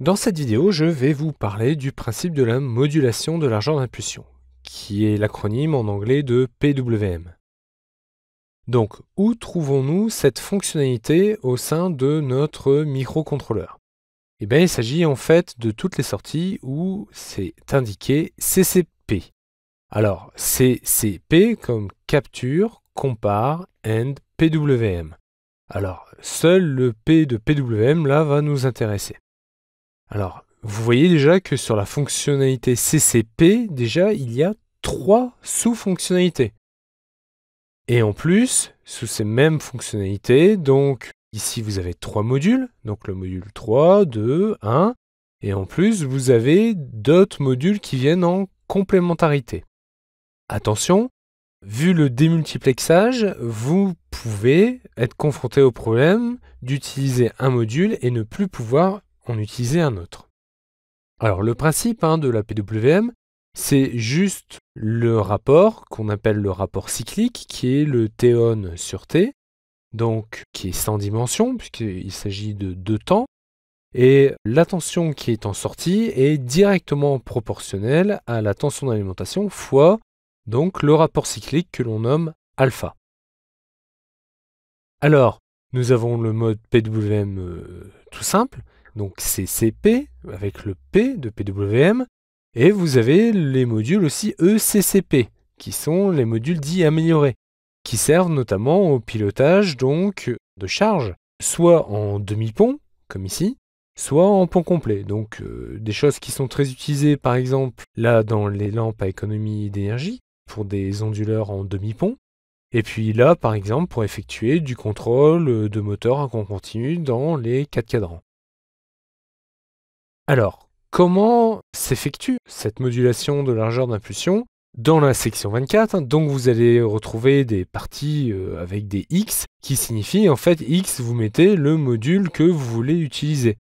Dans cette vidéo, je vais vous parler du principe de la modulation de l'argent d'impulsion, qui est l'acronyme en anglais de PWM. Donc, où trouvons-nous cette fonctionnalité au sein de notre microcontrôleur Eh bien, il s'agit en fait de toutes les sorties où c'est indiqué CCP. Alors, CCP comme capture, compare, and PWM. Alors, seul le P de PWM là va nous intéresser. Alors, vous voyez déjà que sur la fonctionnalité CCP, déjà, il y a trois sous-fonctionnalités. Et en plus, sous ces mêmes fonctionnalités, donc ici vous avez trois modules, donc le module 3, 2, 1, et en plus vous avez d'autres modules qui viennent en complémentarité. Attention, vu le démultiplexage, vous pouvez être confronté au problème d'utiliser un module et ne plus pouvoir utiliser un autre. Alors le principe hein, de la PWM, c'est juste le rapport qu'on appelle le rapport cyclique, qui est le théon sur T, donc qui est sans dimension, puisqu'il s'agit de deux temps, et la tension qui est en sortie est directement proportionnelle à la tension d'alimentation fois donc le rapport cyclique que l'on nomme alpha. Alors, nous avons le mode PWM euh, tout simple, donc CCP avec le P de PWM, et vous avez les modules aussi ECCP, qui sont les modules dits améliorés, qui servent notamment au pilotage donc de charge, soit en demi-pont, comme ici, soit en pont complet. Donc euh, des choses qui sont très utilisées par exemple là dans les lampes à économie d'énergie, pour des onduleurs en demi-pont, et puis là par exemple pour effectuer du contrôle de moteur en continu dans les 4 cadrans. Alors, comment s'effectue cette modulation de largeur d'impulsion dans la section 24, donc vous allez retrouver des parties euh, avec des X qui signifient en fait X vous mettez le module que vous voulez utiliser.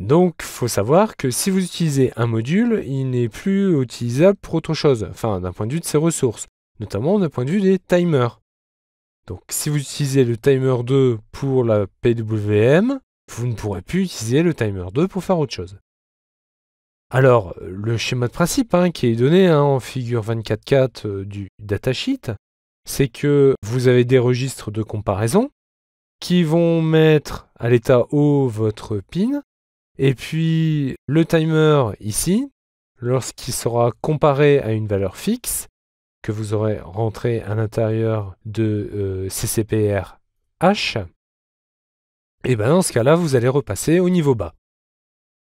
Donc il faut savoir que si vous utilisez un module, il n'est plus utilisable pour autre chose, enfin d'un point de vue de ses ressources, notamment d'un point de vue des timers. Donc si vous utilisez le timer 2 pour la PWM, vous ne pourrez plus utiliser le timer 2 pour faire autre chose. Alors, euh, le schéma de principe hein, qui est donné hein, en figure 24.4 euh, du datasheet, c'est que vous avez des registres de comparaison qui vont mettre à l'état haut votre pin, et puis le timer ici, lorsqu'il sera comparé à une valeur fixe que vous aurez rentré à l'intérieur de CCPRH, euh, CCPR et eh bien dans ce cas-là, vous allez repasser au niveau bas.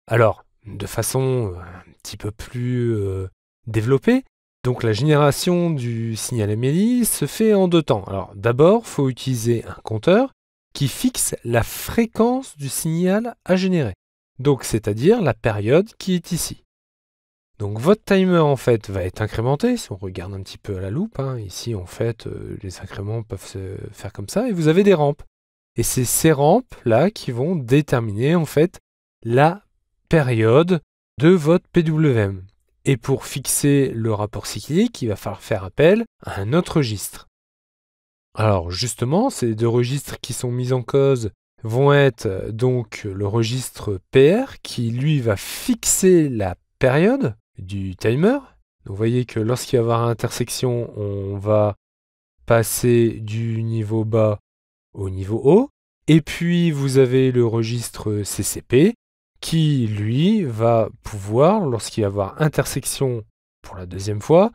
Alors, de façon euh, un petit peu plus euh, développée. Donc la génération du signal MLI se fait en deux temps. Alors d'abord, il faut utiliser un compteur qui fixe la fréquence du signal à générer. Donc c'est-à-dire la période qui est ici. Donc votre timer en fait va être incrémenté, si on regarde un petit peu à la loupe, hein, ici en fait euh, les incréments peuvent se faire comme ça, et vous avez des rampes. Et c'est ces rampes là qui vont déterminer en fait la période de votre PWM. Et pour fixer le rapport cyclique, il va falloir faire appel à un autre registre. Alors justement, ces deux registres qui sont mis en cause vont être euh, donc le registre PR qui lui va fixer la période du timer. vous voyez que lorsqu'il va y avoir intersection, on va passer du niveau bas au niveau haut. Et puis vous avez le registre CCP qui, lui, va pouvoir, lorsqu'il va y avoir intersection pour la deuxième fois,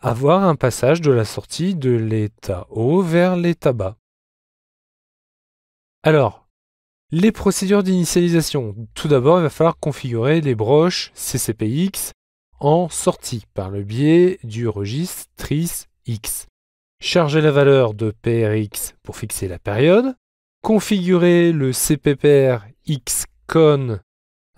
avoir un passage de la sortie de l'état haut vers l'état bas. Alors, les procédures d'initialisation. Tout d'abord, il va falloir configurer les broches CCPX en sortie par le biais du registre TRISx. X. Charger la valeur de PRX pour fixer la période. Configurer le CPPRXCON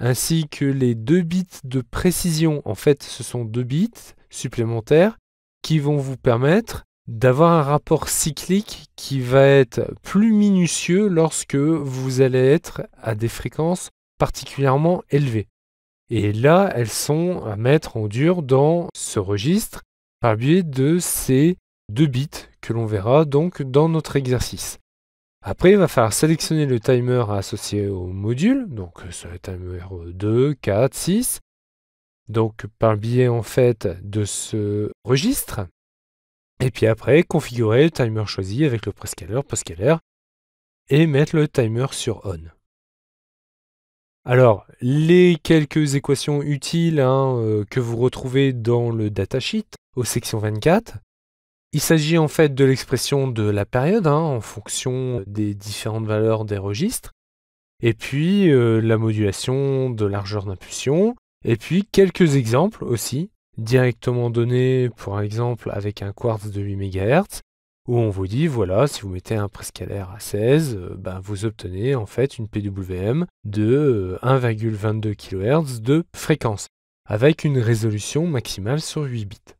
ainsi que les deux bits de précision. En fait, ce sont deux bits supplémentaires qui vont vous permettre d'avoir un rapport cyclique qui va être plus minutieux lorsque vous allez être à des fréquences particulièrement élevées. Et là, elles sont à mettre en dur dans ce registre par biais de ces deux bits que l'on verra donc dans notre exercice. Après, il va falloir sélectionner le timer associé au module, donc euh, c'est le timer 2, 4, 6, donc par biais en fait de ce registre. Et puis après, configurer le timer choisi avec le prescaler, postcaler, et mettre le timer sur on. Alors, les quelques équations utiles hein, euh, que vous retrouvez dans le datasheet aux sections 24, il s'agit en fait de l'expression de la période hein, en fonction des différentes valeurs des registres, et puis euh, la modulation de largeur d'impulsion, et puis quelques exemples aussi, directement donnés pour exemple avec un quartz de 8 MHz, où on vous dit, voilà, si vous mettez un prescalaire à 16, euh, ben vous obtenez en fait une PWM de 1,22 euh, kHz de fréquence, avec une résolution maximale sur 8 bits.